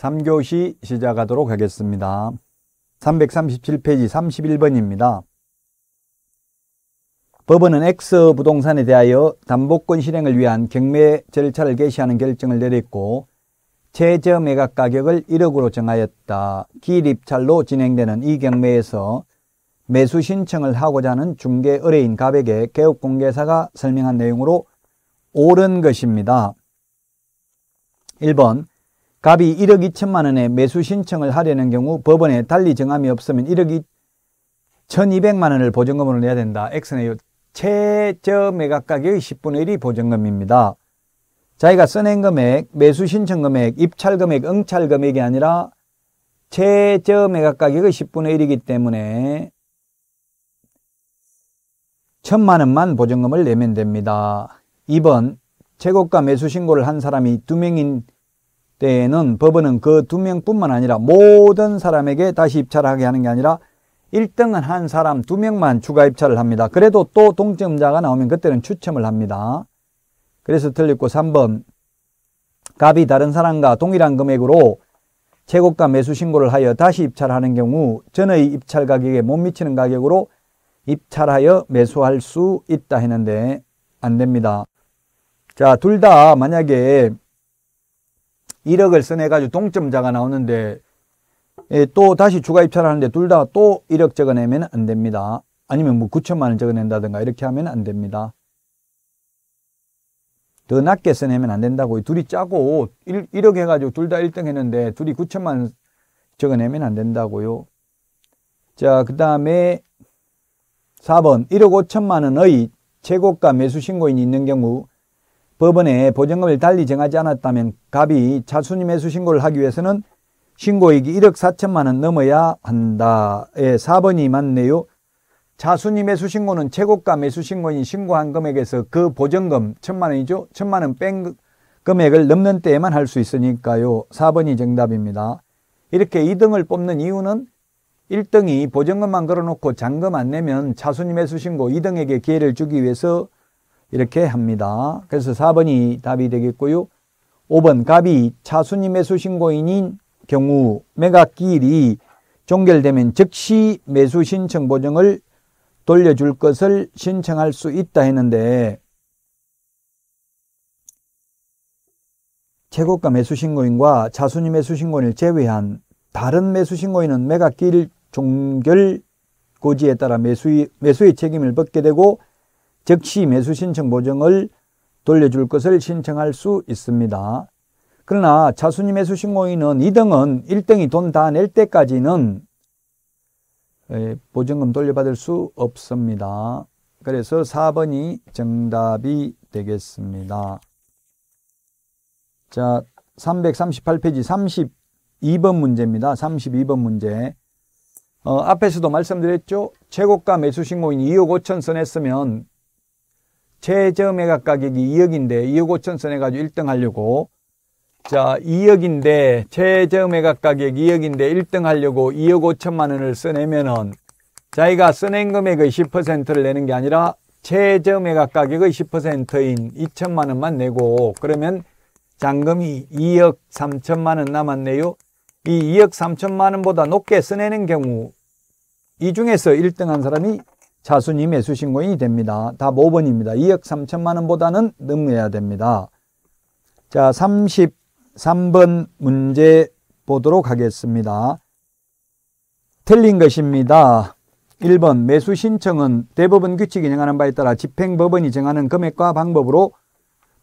3교시 시작하도록 하겠습니다. 337페이지 31번입니다. 법원은 X 부동산에 대하여 담보권 실행을 위한 경매 절차를 개시하는 결정을 내렸고 최저 매각 가격을 1억으로 정하였다. 기립찰로 진행되는 이 경매에서 매수 신청을 하고자 하는 중개 의뢰인 갑에게 개업공개사가 설명한 내용으로 옳은 것입니다. 1번 갑이 1억 2천만 원에 매수 신청을 하려는 경우 법원에 달리 정함이 없으면 1억 2, 1,200만 원을 보증금으로 내야 된다. 엑슨의 최저 매각가격의 10분의 1이 보증금입니다. 자기가 써낸 금액, 매수 신청 금액, 입찰 금액, 응찰 금액이 아니라 최저 매각 가격의 10분의 1이기 때문에 천만 원만 보증금을 내면 됩니다. 2번 최고가 매수 신고를 한 사람이 두 명인 때에는 법원은 그 두 명뿐만 아니라 모든 사람에게 다시 입찰하게 을 하는 게 아니라 1등은 한 사람 두 명만 추가 입찰을 합니다. 그래도 또 동점자가 나오면 그때는 추첨을 합니다. 그래서 틀렸고 3번 갑이 다른 사람과 동일한 금액으로 최고가 매수 신고를 하여 다시 입찰하는 경우 전의 입찰 가격에 못 미치는 가격으로 입찰하여 매수할 수 있다 했는데 안 됩니다. 자, 둘 다 만약에 1억을 써내가지고 동점자가 나오는데 예, 또 다시 추가 입찰 하는데 둘 다 또 1억 적어내면 안 됩니다. 아니면 뭐 9천만 원 적어낸다든가 이렇게 하면 안 됩니다. 더 낮게 써내면 안 된다고 둘이 짜고 1, 1억 해가지고 둘 다 1등 했는데 둘이 9천만 원 적어내면 안 된다고요. 자, 그 다음에 4번 1억 5천만 원의 최고가 매수 신고인이 있는 경우 법원에 보증금을 달리 정하지 않았다면 갑이 차순위 매수 신고를 하기 위해서는 신고액이 1억 4천만 원 넘어야 한다. 예, 4번이 맞네요. 차순위 매수 신고는 최고가 매수 신고인 신고한 금액에서 그 보증금 천만 원이죠. 천만 원 뺀 금액을 넘는 때에만 할 수 있으니까요. 4번이 정답입니다. 이렇게 2등을 뽑는 이유는 1등이 보증금만 걸어놓고 잔금 안 내면 차순위 매수 신고 2등에게 기회를 주기 위해서 이렇게 합니다. 그래서 4번이 답이 되겠고요. 5번 갑이 차수님 의수신고인인 경우 매각기일이 종결되면 즉시 매수 신청 보증을 돌려줄 것을 신청할 수 있다 했는데 최고가 매수신고인과 차수님 의수신고인을 제외한 다른 매수신고인은 매각기일 종결 고지에 따라 매수의, 매수의 책임을 벗게 되고 즉시 매수 신청 보증을 돌려줄 것을 신청할 수 있습니다. 그러나 차수님 매수 신고인은 2등은 1등이 돈 다 낼 때까지는 보증금 돌려받을 수 없습니다. 그래서 4번이 정답이 되겠습니다. 자, 338페이지 32번 문제입니다. 32번 문제. 어, 앞에서도 말씀드렸죠. 최고가 매수 신고인 2억 5천 선했으면 최저 매각 가격이 2억인데 2억 5천 선에 가지고 1등 하려고 자 2억인데 최저 매각 가격 2억인데 1등 하려고 2억 5천만 원을 써내면은 자기가 써낸 금액의 10%를 내는 게 아니라 최저 매각 가격의 10%인 2천만 원만 내고 그러면 잔금이 2억 3천만 원 남았네요. 이 2억 3천만 원보다 높게 써내는 경우 이 중에서 1등한 사람이 자순이 매수신고인이 됩니다. 답 5번입니다. 2억 3천만 원보다는 넘어야 됩니다. 자, 33번 문제 보도록 하겠습니다. 틀린 것입니다. 1번 매수 신청은 대법원 규칙이 정하는 바에 따라 집행법원이 정하는 금액과 방법으로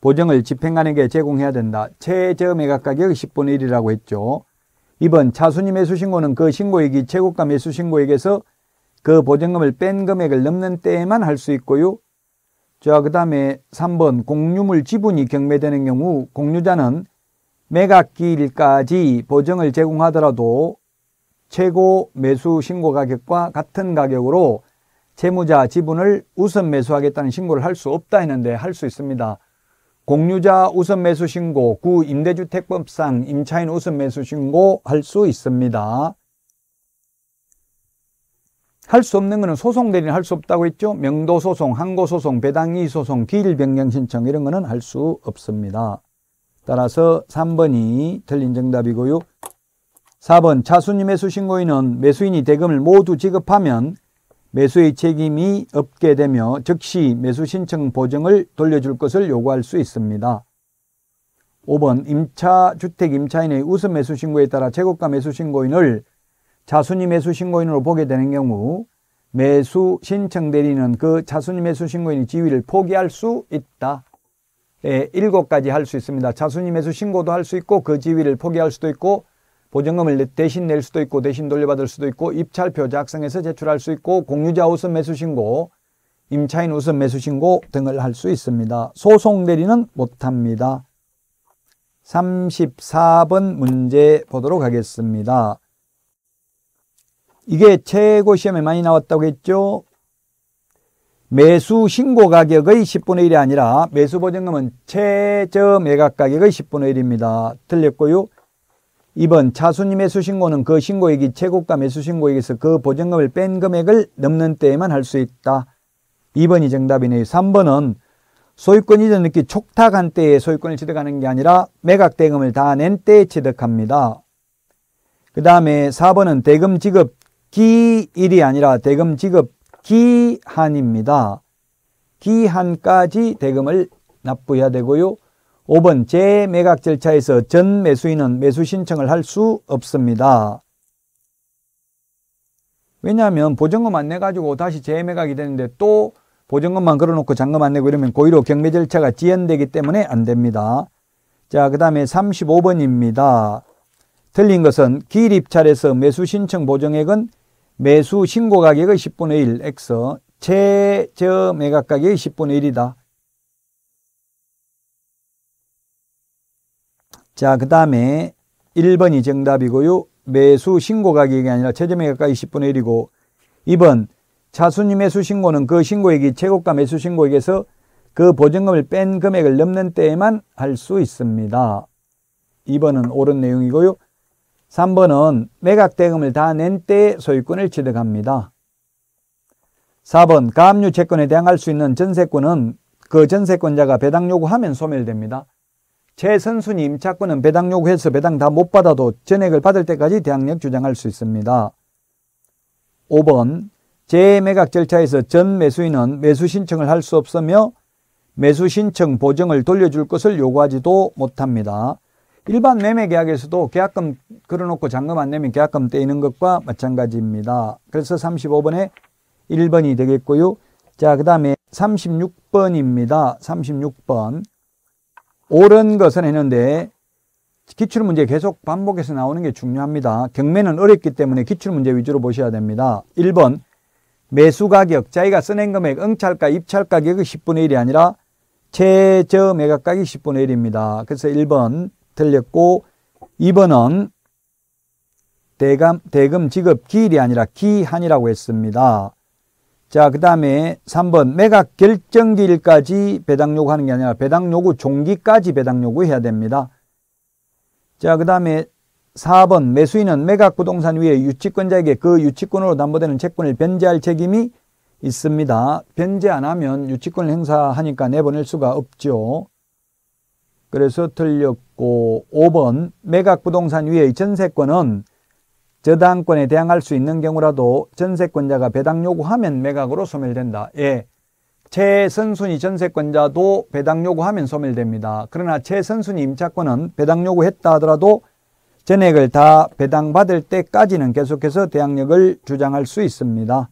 보정을 집행관에게 제공해야 된다. 최저 매각 가격 10분의 1이라고 했죠. 2번 차순위 매수 신고는 그 신고액이 최고가 매수 신고액에서 그 보증금을 뺀 금액을 넘는 때에만 할 수 있고요. 자, 그 다음에 3번 공유물 지분이 경매되는 경우 공유자는 매각기일까지 보증을 제공하더라도 최고 매수 신고 가격과 같은 가격으로 채무자 지분을 우선 매수하겠다는 신고를 할 수 없다 했는데 할 수 있습니다. 공유자 우선 매수 신고, 구 임대주택법상 임차인 우선 매수 신고 할 수 있습니다. 할수 없는 거는 소송 대리는 할 수 없다고 했죠. 명도 소송, 항고 소송, 배당이 소송, 기일 변경 신청 이런 거는 할 수 없습니다. 따라서 3번이 틀린 정답이고요. 4번 차순님 매수 신고인은 매수인이 대금을 모두 지급하면 매수의 책임이 없게 되며 즉시 매수 신청 보증을 돌려줄 것을 요구할 수 있습니다. 5번 임차주택 임차인의 우선 매수 신고에 따라 최고가 매수 신고인을 자수님 매수 신고인으로 보게 되는 경우 매수 신청 대리는 그 자수님 매수 신고인 지위를 포기할 수 있다. 예, 일곱 가지 할 수 있습니다. 자수님 매수 신고도 할 수 있고 그 지위를 포기할 수도 있고 보증금을 대신 낼 수도 있고 대신 돌려받을 수도 있고 입찰표 작성해서 제출할 수 있고 공유자 우선 매수 신고 임차인 우선 매수 신고 등을 할 수 있습니다. 소송 대리는 못합니다. 34번 문제 보도록 하겠습니다. 이게 최고 시험에 많이 나왔다고 했죠. 매수 신고 가격의 10분의 1이 아니라 매수 보증금은 최저 매각 가격의 10분의 1입니다. 틀렸고요. 2번 차순위 매수 신고는 그 신고액이 최고가 매수 신고액에서 그 보증금을 뺀 금액을 넘는 때에만 할 수 있다. 2번이 정답이네요. 3번은 소유권 이전 늦끼 촉탁한 때에 소유권을 취득하는 게 아니라 매각 대금을 다 낸 때에 취득합니다. 그 다음에 4번은 대금 지급 기일이 아니라 대금 지급 기한입니다. 기한까지 대금을 납부해야 되고요. 5번 재매각 절차에서 전 매수인은 매수 신청을 할 수 없습니다. 왜냐하면 보증금 안 내가지고 다시 재매각이 되는데 또 보증금만 걸어놓고 잔금 안 내고 이러면 고의로 경매 절차가 지연되기 때문에 안 됩니다. 자, 그 다음에 35번입니다. 틀린 것은 기입찰에서 매수 신청 보증액은 매수 신고 가격의 10분의 1 X 최저 매각 가격의 10분의 1이다. 자, 그 다음에 1번이 정답이고요. 매수 신고 가격이 아니라 최저 매각 가격 10분의 1이고 2번 차순위 매수 신고는 그 신고액이 최고가 매수 신고액에서 그 보증금을 뺀 금액을 넘는 때에만 할 수 있습니다. 2번은 옳은 내용이고요. 3번은 매각대금을 다 낸때의 소유권을 취득합니다. 4번 가압류 채권에 대항할 수 있는 전세권은 그 전세권자가 배당 요구하면 소멸됩니다. 최선순위 임차권은 배당 요구해서 배당 다 못 받아도 전액을 받을 때까지 대항력 주장할 수 있습니다. 5번 재매각 절차에서 전 매수인은 매수 신청을 할 수 없으며 매수 신청 보증을 돌려줄 것을 요구하지도 못합니다. 일반 매매 계약에서도 계약금 걸어놓고 잔금 안 내면 계약금 떼이는 것과 마찬가지입니다. 그래서 35번에 1번이 되겠고요. 자, 그 다음에 36번입니다. 36번. 옳은 것은 했는데 기출문제 계속 반복해서 나오는 게 중요합니다. 경매는 어렵기 때문에 기출문제 위주로 보셔야 됩니다. 1번 매수가격, 자기가 써낸 금액, 응찰가, 입찰가격의 10분의 1이 아니라 최저 매각가격 10분의 1입니다. 그래서 1번 틀렸고 2번은 대감, 대금 지급 기일이 아니라 기한이라고 했습니다. 자, 그 다음에 3번 매각 결정기일까지 배당 요구하는 게 아니라 배당 요구 종기까지 배당 요구해야 됩니다. 자, 그 다음에 4번 매수인은 매각 부동산 위에 유치권자에게 그 유치권으로 담보되는 채권을 변제할 책임이 있습니다. 변제 안 하면 유치권을 행사하니까 내보낼 수가 없죠. 그래서 틀렸고 고 5번 매각 부동산 위의 전세권은 저당권에 대항할 수 있는 경우라도 전세권자가 배당 요구하면 매각으로 소멸된다. 예. 최선순위 전세권자도 배당 요구하면 소멸됩니다. 그러나 최선순위 임차권은 배당 요구했다 하더라도 전액을 다 배당받을 때까지는 계속해서 대항력을 주장할 수 있습니다.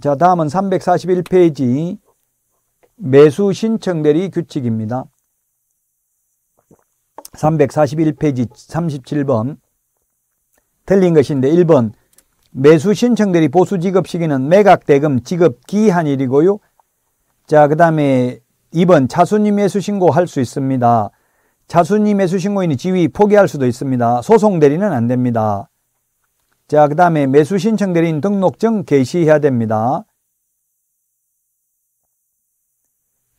자, 다음은 341페이지 매수 신청 대리 규칙입니다. 341페이지 37번 틀린 것인데 1번 매수 신청 대리 보수 지급 시기는 매각 대금 지급 기한일이고요. 자, 그다음에 2번 차수님 매수 신고할 수 있습니다. 차수님 매수 신고인이 지위 포기할 수도 있습니다. 소송 대리는 안 됩니다. 자, 그다음에 매수 신청 대리인 등록증 게시해야 됩니다.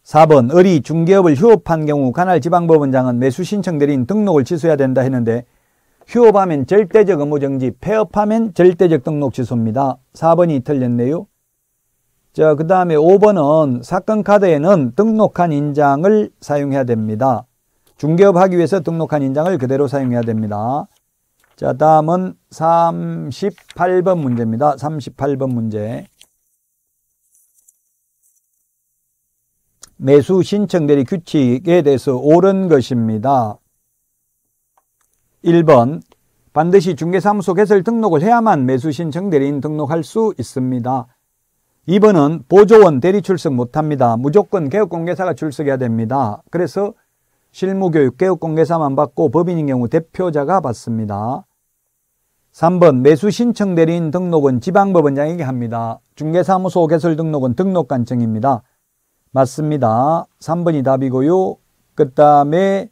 4번 을이 중개업을 휴업한 경우 관할 지방법원장은 매수 신청대리인 등록을 취소해야 된다 했는데 휴업하면 절대적 업무정지, 폐업하면 절대적 등록 취소입니다. 4번이 틀렸네요. 자, 그 다음에 5번은 사건 카드에는 등록한 인장을 사용해야 됩니다. 중개업 하기 위해서 등록한 인장을 그대로 사용해야 됩니다. 자, 다음은 38번 문제입니다. 38번 문제. 매수 신청 대리 규칙에 대해서 옳은 것입니다. 1번 반드시 중개사무소 개설 등록을 해야만 매수 신청 대리인 등록할 수 있습니다. 2번은 보조원 대리 출석 못합니다. 무조건 개업공개사가 출석해야 됩니다. 그래서 실무교육 개업공개사만 받고 법인인 경우 대표자가 받습니다. 3번 매수 신청 대리인 등록은 지방법원장에게 합니다. 중개사무소 개설 등록은 등록관청입니다. 맞습니다. 3번이 답이고요. 그 다음에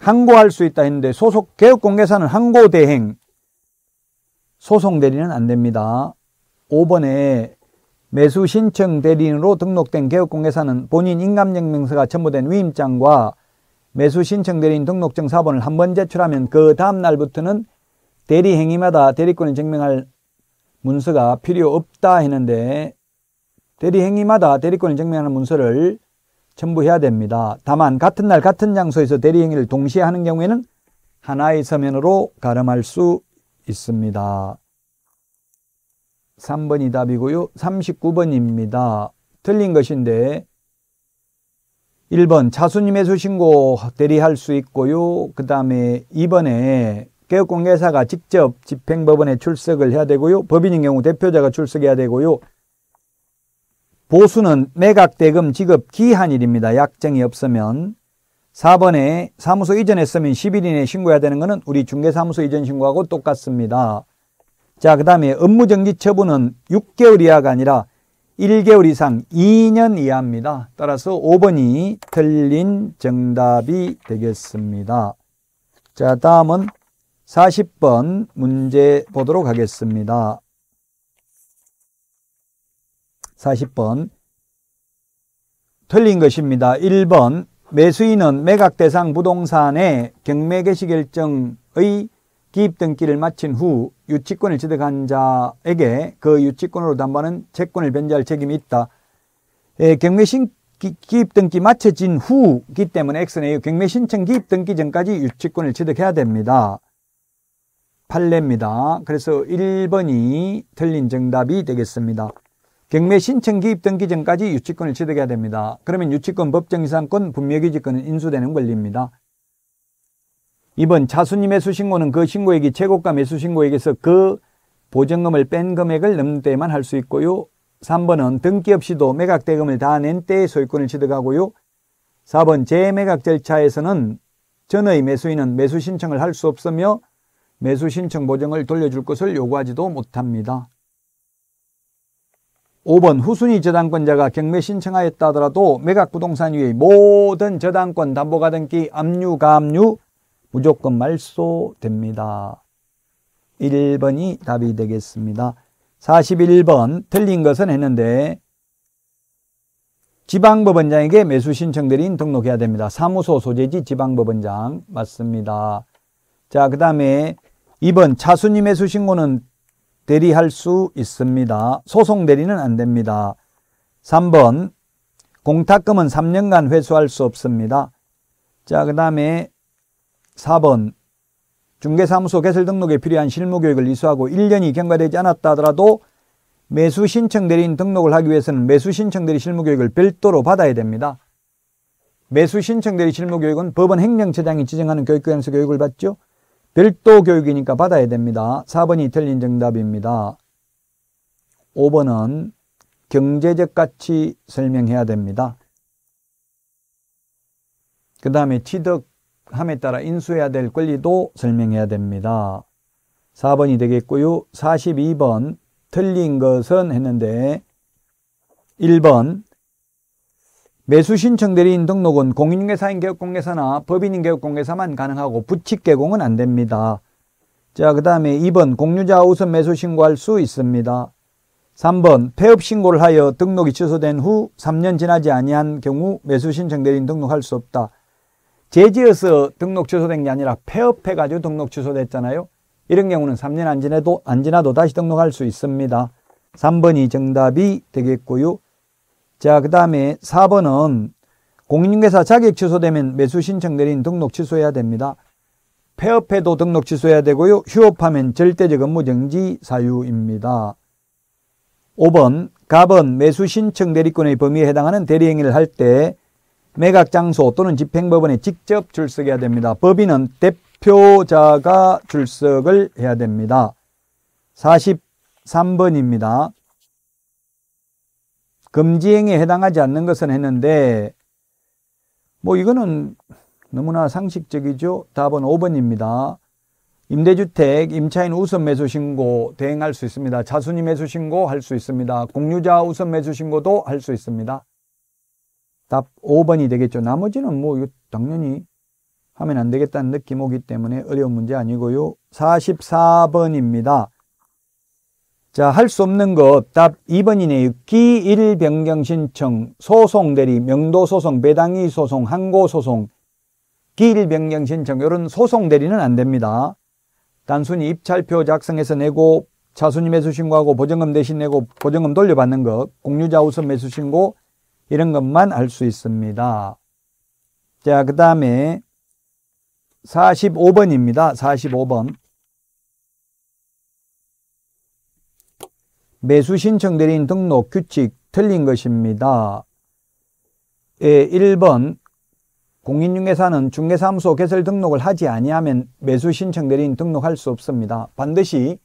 항고할 수 있다 했는데 소속 개업공개사는 항고 대행 소송 대리는 안 됩니다. 5번에 매수 신청 대리인으로 등록된 개업공개사는 본인 인감증명서가 첨부된 위임장과 매수 신청 대리인 등록증 사본을 한 번 제출하면 그 다음 날부터는 대리 행위마다 대리권을 증명할 문서가 필요 없다 했는데 대리 행위마다 대리권을 증명하는 문서를 첨부해야 됩니다. 다만 같은 날 같은 장소에서 대리 행위를 동시에 하는 경우에는 하나의 서면으로 가름할 수 있습니다. 3번이 답이고요. 39번입니다. 틀린 것인데 1번 차수님의 수신고 대리할 수 있고요. 그 다음에 2번에 개업공개사가 직접 집행법원에 출석을 해야 되고요. 법인인 경우 대표자가 출석해야 되고요. 보수는 매각대금 지급 기한일입니다. 약정이 없으면 4번에 사무소 이전했으면 10일 이내에 신고해야 되는 것은 우리 중개사무소 이전 신고하고 똑같습니다. 자, 그 다음에 업무정지 처분은 6개월 이하가 아니라 1개월 이상 2년 이하입니다. 따라서 5번이 틀린 정답이 되겠습니다. 자, 다음은 40번 문제 보도록 하겠습니다. 40번 틀린 것입니다. 1번 매수인은 매각 대상 부동산의 경매 개시 결정의 기입 등기를 마친 후 유치권을 취득한 자에게 그 유치권으로 담보하는 채권을 변제할 책임이 있다. 예, 경매 신 기입 등기 마쳐진 후기 때문에 X네요. 경매 신청 기입 등기 전까지 유치권을 취득해야 됩니다. 판례입니다. 그래서 1번이 틀린 정답이 되겠습니다. 경매 신청 기입 등기 전까지 유치권을 취득해야 됩니다. 그러면 유치권, 법정 이상권, 분명기지권은 인수되는 권리입니다. 2번 차순님 매수신고는 그 신고액이 최고가 매수신고액에서 그 보증금을 뺀 금액을 넘는 때에만 할 수 있고요. 3번은 등기 없이도 매각대금을 다 낸 때에 소유권을 취득하고요. 4번 재매각 절차에서는 전의 매수인은 매수 신청을 할 수 없으며 매수 신청 보증을 돌려줄 것을 요구하지도 못합니다. 5번 후순위 저당권자가 경매 신청하였다 하더라도 매각 부동산 위의 모든 저당권 담보가등기 압류 감류 무조건 말소됩니다. 1번이 답이 되겠습니다. 41번 틀린 것은 했는데 지방법원장에게 매수 신청드린 등록해야 됩니다. 사무소 소재지 지방법원장 맞습니다. 자, 그 다음에 2번 차수님의 수신고는 대리할 수 있습니다. 소송 대리는 안 됩니다. 3번 공탁금은 3년간 회수할 수 없습니다. 자, 그 다음에 4번 중개사무소 개설 등록에 필요한 실무교육을 이수하고 1년이 경과되지 않았다 하더라도 매수 신청 대리인 등록을 하기 위해서는 매수 신청 대리 실무교육을 별도로 받아야 됩니다. 매수 신청 대리 실무교육은 법원 행정처장이 지정하는 교육기관에서 교육을 받죠. 별도 교육이니까 받아야 됩니다. 4번이 틀린 정답입니다. 5번은 경제적 가치 설명해야 됩니다. 그 다음에 취득함에 따라 인수해야 될 권리도 설명해야 됩니다. 4번이 되겠고요. 42번 틀린 것은 했는데 1번 매수 신청 대리인 등록은 공인중개사인 개업공개사나 법인인 개업공개사만 가능하고 부칙 개공은 안 됩니다. 자, 그 다음에 2번 공유자 우선 매수 신고할 수 있습니다. 3번 폐업 신고를 하여 등록이 취소된 후 3년 지나지 아니한 경우 매수 신청 대리인 등록할 수 없다. 재지어서 등록 취소된 게 아니라 폐업해가지고 등록 취소됐잖아요. 이런 경우는 3년 안 지나도, 안 지나도 다시 등록할 수 있습니다. 3번이 정답이 되겠고요. 자, 그 다음에 4번은 공인중개사 자격 취소되면 매수 신청 내린 등록 취소해야 됩니다. 폐업해도 등록 취소해야 되고요. 휴업하면 절대적 업무 정지 사유입니다. 5번 갑은 매수 신청 대리권의 범위에 해당하는 대리행위를 할 때 매각 장소 또는 집행법원에 직접 출석해야 됩니다. 법인은 대표자가 출석을 해야 됩니다. 43번입니다. 금지행에 해당하지 않는 것은 했는데 뭐 이거는 너무나 상식적이죠. 답은 5번입니다. 임대주택 임차인 우선 매수 신고 대행할 수 있습니다. 자순이 매수 신고 할 수 있습니다. 공유자 우선 매수 신고도 할 수 있습니다. 답 5번이 되겠죠. 나머지는 뭐 이거 당연히 하면 안 되겠다는 느낌 오기 때문에 어려운 문제 아니고요. 44번입니다. 자, 할 수 없는 것. 답 2번이네요. 기일 변경 신청, 소송 대리, 명도 소송, 배당이 소송, 항고 소송, 기일 변경 신청, 이런 소송 대리는 안 됩니다. 단순히 입찰표 작성해서 내고, 차순위 매수 신고하고 보증금 대신 내고 보증금 돌려받는 것, 공유자 우선 매수 신고, 이런 것만 할 수 있습니다. 자, 그 다음에 45번입니다. 45번. 매수 신청 대리인 등록 규칙 틀린 것입니다. 예, 1번 공인중개사는 중개사무소 개설 등록을 하지 아니하면 매수 신청 대리인 등록할 수 없습니다. 반드시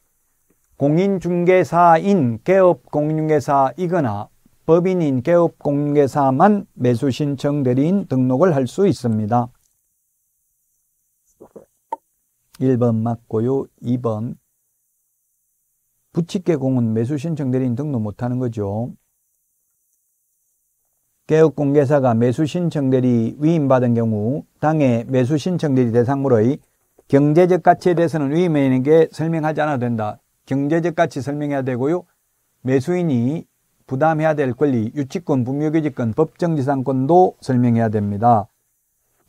공인중개사인 개업공인중개사이거나 법인인 개업공인중개사만 매수 신청 대리인 등록을 할 수 있습니다. 1번 맞고요. 2번 부칙개공은 매수 신청 대리인 등록 못하는 거죠. 개업공개사가 매수 신청 대리 위임받은 경우 당해 매수 신청 대리 대상물의 경제적 가치에 대해서는 위임인에게 설명하지 않아도 된다. 경제적 가치 설명해야 되고요. 매수인이 부담해야 될 권리, 유치권, 분묘기지권, 법정지상권도 설명해야 됩니다.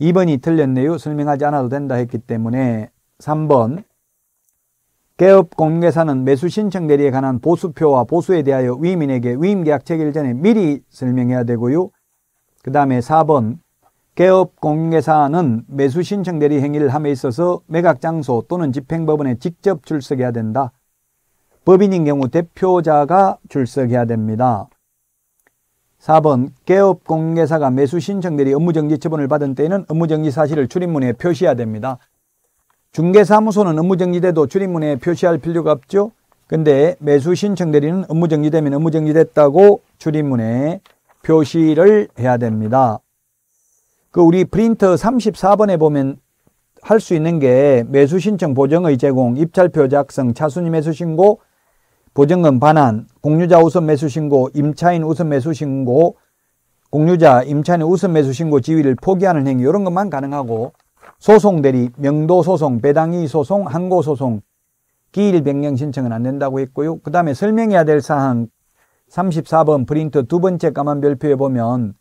2번이 틀렸네요. 설명하지 않아도 된다 했기 때문에 3번 개업 공개사는 매수 신청 대리에 관한 보수표와 보수에 대하여 위민에게 위임 계약 체결 전에 미리 설명해야 되고요. 그 다음에 4번 개업 공개사는 매수 신청 대리 행위를 함에 있어서 매각 장소 또는 집행법원에 직접 출석해야 된다. 법인인 경우 대표자가 출석해야 됩니다. 4번 개업 공개사가 매수 신청 대리 업무정지 처분을 받은 때에는 업무정지 사실을 출입문에 표시해야 됩니다. 중개사무소는 업무정지돼도 출입문에 표시할 필요가 없죠. 근데 매수 신청 대리는 업무정지되면 업무정지됐다고 출입문에 표시를 해야 됩니다. 그 우리 프린터 34번에 보면 할 수 있는 게 매수 신청 보정의 제공, 입찰표 작성, 차순위 매수 신고, 보증금 반환, 공유자 우선 매수 신고, 임차인 우선 매수 신고, 공유자, 임차인 우선 매수 신고 지위를 포기하는 행위 이런 것만 가능하고 소송대리, 명도소송, 배당이소송, 항고소송, 기일 변경 신청은 안 된다고 했고요. 그 다음에 설명해야 될 사항 34번 프린트 두 번째 까만 별표에 보면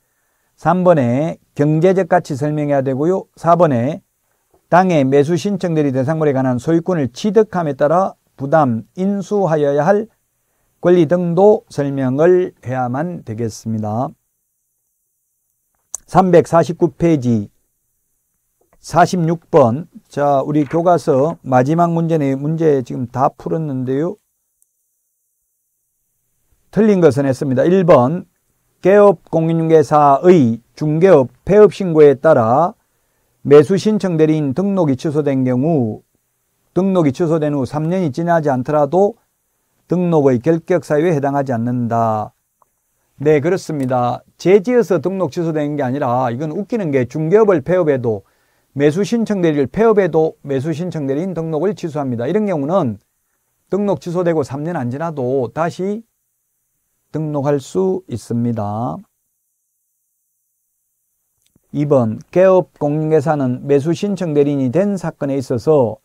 3번에 경제적 가치 설명해야 되고요. 4번에 당의 매수 신청대리 대상물에 관한 소유권을 취득함에 따라 부담, 인수하여야 할 권리 등도 설명을 해야만 되겠습니다. 349페이지 46번. 자, 우리 교과서 마지막 문제네. 문제 지금 다 풀었는데요. 틀린 것은 했습니다. 1번. 개업 공인중개사의 중개업 폐업 신고에 따라 매수 신청 대리인 등록이 취소된 경우 등록이 취소된 후 3년이 지나지 않더라도 등록의 결격 사유에 해당하지 않는다. 네, 그렇습니다. 재지어서 등록 취소된 게 아니라 이건 웃기는 게 중개업을 폐업해도 매수 신청 대리릴 폐업에도 매수 신청 대리인 등록을 취소합니다. 이런 경우는 등록 취소되고 3년 안 지나도 다시 등록할 수 있습니다. 2번 개업 공인계사는 매수 신청 대리인이 된 사건에 있어서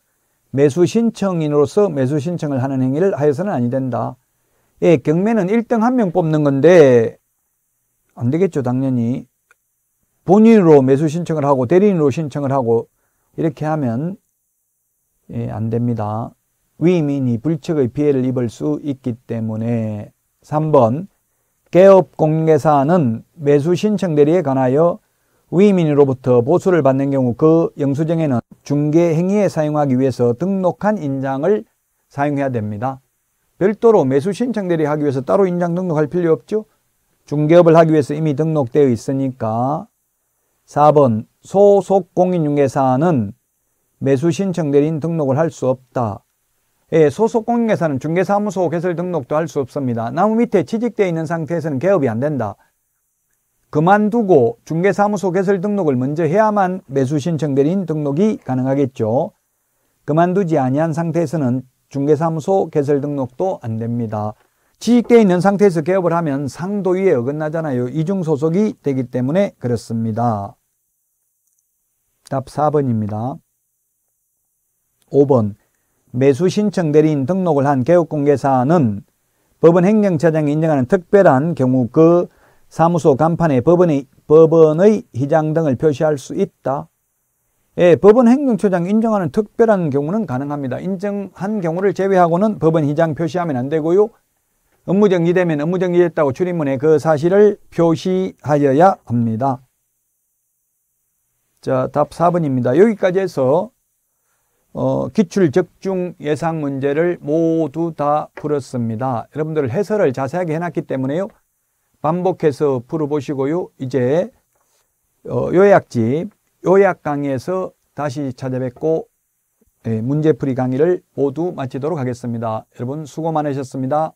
매수 신청인으로서 매수 신청을 하는 행위를 하여서는 아니 된다. 예, 경매는 1등 한 명 뽑는 건데 안 되겠죠, 당연히. 본인으로 매수 신청을 하고 대리인으로 신청을 하고 이렇게 하면 예, 안 됩니다. 위민이 불책의 피해를 입을 수 있기 때문에 3번 개업 공개사는 매수 신청 대리에 관하여 위민으로부터 보수를 받는 경우 그 영수증에는 중개 행위에 사용하기 위해서 등록한 인장을 사용해야 됩니다. 별도로 매수 신청 대리하기 위해서 따로 인장 등록할 필요 없죠. 중개업을 하기 위해서 이미 등록되어 있으니까 4번 소속 공인중개사는 매수 신청대리인 등록을 할 수 없다. 예, 소속 공인중개사는 중개사무소 개설 등록도 할 수 없습니다. 나무 밑에 취직되어 있는 상태에서는 개업이 안 된다. 그만두고 중개사무소 개설 등록을 먼저 해야만 매수 신청 대리인 등록이 가능하겠죠. 그만두지 아니한 상태에서는 중개사무소 개설 등록도 안 됩니다. 지직되어 있는 상태에서 개업을 하면 상도위에 어긋나잖아요. 이중소속이 되기 때문에 그렇습니다. 답 4번입니다. 5번 매수 신청 대리인 등록을 한 개업공개사는 법원 행정처장이 인정하는 특별한 경우 그 사무소 간판에 법원의, 법원의 희장 등을 표시할 수 있다. 예, 법원 행정처장 인정하는 특별한 경우는 가능합니다. 인정한 경우를 제외하고는 법원 희장 표시하면 안 되고요. 업무 정지되면 업무 정지됐다고 출입문에 그 사실을 표시하여야 합니다. 자, 답 4번입니다. 여기까지 해서 어, 기출 적중 예상 문제를 모두 다 풀었습니다. 여러분들 해설을 자세하게 해놨기 때문에요. 반복해서 풀어보시고요. 이제 어, 요약집, 요약 강의에서 다시 찾아뵙고 예, 문제풀이 강의를 모두 마치도록 하겠습니다. 여러분 수고 많으셨습니다.